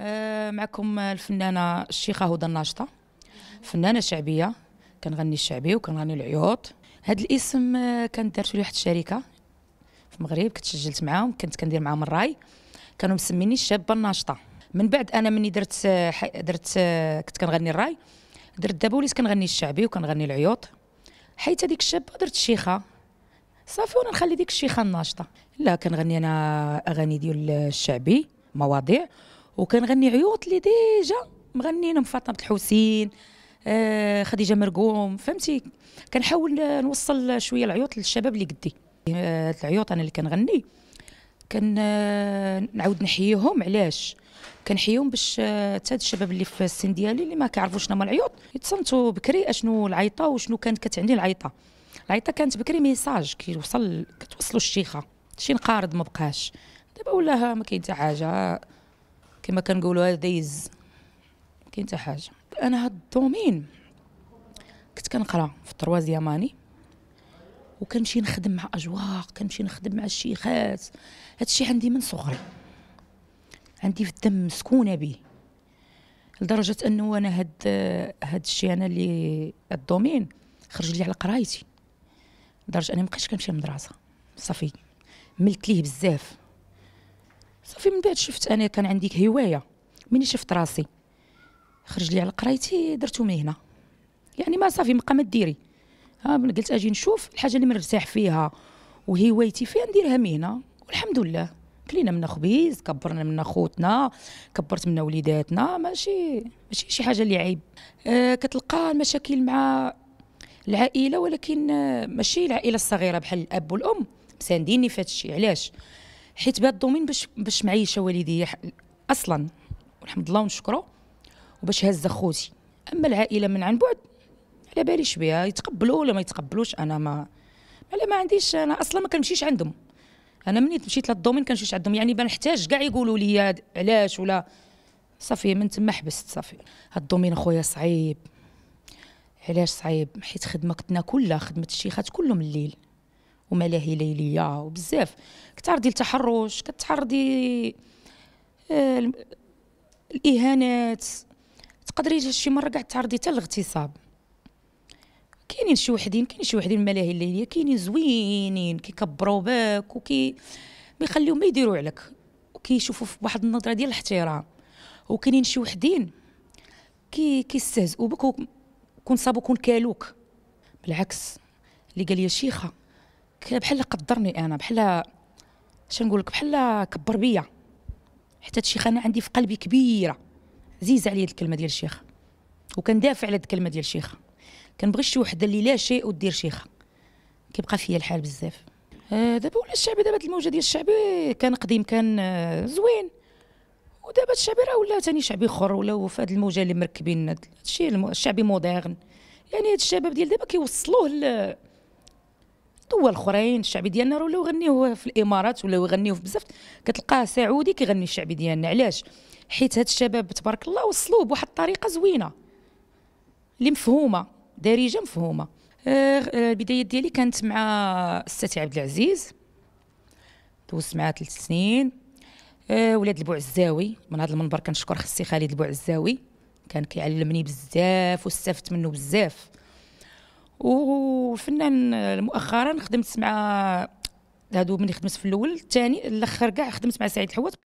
آه، معكم الفنانة الشيخة هدى الناشطة فنانة شعبية كنغني الشعبي وكنغني العيوط هاد الاسم آه، كان دارت لي واحد الشركة في المغرب كنت سجلت معاهم كنت كندير معاهم الراي كانوا مسميني الشابة الناشطة من بعد انا مني درت آه، درت كنت كنغني الراي درت دابا وليت كنغني الشعبي وكنغني العيوط حيت هذيك الشابة درت الشيخة صافي وانا نخلي ديك الشيخه الناشطه لا كنغني انا اغاني ديال الشعبي مواضيع وكنغني عيوط اللي ديجا مغنيينهم فاطمه الحسين آه خديجه مرقوم فهمتي كنحاول نوصل شويه العيوط للشباب اللي قدي آه العيوط انا اللي كنغني كن آه نعاود نحييهم علاش كنحييهم باش آه، حتى الشباب اللي في السن ديالي اللي ما كيعرفوش شنو هما العيوط يتصنتوا بكري اشنو العيطه وشنو كانت كتعني العيطه العيطه كانت بكري ميساج كيوصل كتوصلو الشيخه شي نقارض ما بقاش دابا ولا ما كاين حتى حاجه كما كنقولوا دايز ما كاين حتى حاجه انا هاد الدومين كنت كنقرا في الطروازيه ماني وكنمشي نخدم مع اجواق كنمشي نخدم مع الشيخات هادشي عندي من صغري عندي في الدم مسكونه به لدرجه انه انا هاد هاد الشيء انا اللي الدومين خرج لي على قرايتي لدرجه انا مابقيتش كنمشي للمدرسه صافي ملت ليه بزاف صافي من بعد شفت انا كان عندي هوايه ملي شفت راسي خرج لي على قرايتي درتو مهنه يعني ما صافي مبقى ما ديري قلت اجي نشوف الحاجه اللي مرتاح فيها وهوايتي فيها نديرها مهنه والحمد لله كلينا منا خبيز كبرنا منا خوتنا كبرت منا وليداتنا ماشي ماشي شي حاجه اللي عيب آه كتلقى المشاكل مع العائله ولكن آه، ماشي العائله الصغيره بحال الاب والام مسانديني في هذا الشيء علاش حيت بهذا الدومين باش باش معيشه والدي اصلا والحمد لله ونشكره وباش هز خوتي اما العائله من عن بعد على باليش بها يتقبلوا ولا ما يتقبلوش انا ما على ما عنديش انا اصلا ما كنمشيش عندهم انا مني مشيت للدومين كنمشيش عندهم يعني بنحتاج كاع يقولوا لي علاش ولا صافي من تما حبست صافي هاد الدومين اخويا صعيب علاش صعيب حيت خدمتنا كلها خدمه الشيخات كلهم الليل وملاهي ليليه وبزاف كتعرضي التحرش كتعرضي آه، الاهانات تقدري شي مره كاع تعرضي حتى للاغتصاب كاينين شي وحدين كاينين شي وحدين الملاهي الليليه كاينين زوينين كيكبروا بك وكي ما يخليو ما يديروا عليك وكيشوفوا بواحد النظره ديال الاحترام وكاينين شي وحدين كي كيستهزئوا بك كون صابو كون كالوك بالعكس اللي قال لي شيخه بحال قدرني انا بحال نقول لك بحال كبر بيا حتى الشيخ انا عندي في قلبي كبيره عزيزه عليا الكلمه ديال الشيخ وكندافع على الكلمه ديال الشيخ كنبغي شي وحده اللي لا شيء ودير شيخه كيبقى فيا الحال بزاف آه، دابا ولا الشعبي دابا الموجه ديال الشعبي كان قديم كان آه، زوين ودابا الشعبي راه ولا ثاني شعبي اخر ولا في هذه الموجه اللي مركبين الشيء الشعبي موديرن يعني هاد الشباب ديال دابا كيوصلوه ل دول اخرين الشعبي ديالنا راه ولاو يغنيوه في الامارات ولاو يغنيوه في بزاف كتلقاه سعودي كيغني الشعبي ديالنا علاش حيت هاد الشباب تبارك الله وصلوه بواحد الطريقه زوينه اللي مفهومه دارجه مفهومه آه، آه، البدايه ديالي كانت مع الساتي عبد العزيز دوزت معاه ثلاث سنين آه ولاد البوعزاوي من هذا المنبر كنشكر خصي خالد البوعزاوي كان كيعلمني بزاف واستفدت منه بزاف وفنان آه، مؤخرا خدمت مع هادو ملي خدمت في الاول الثاني الاخر كاع خدمت مع سعيد الحوت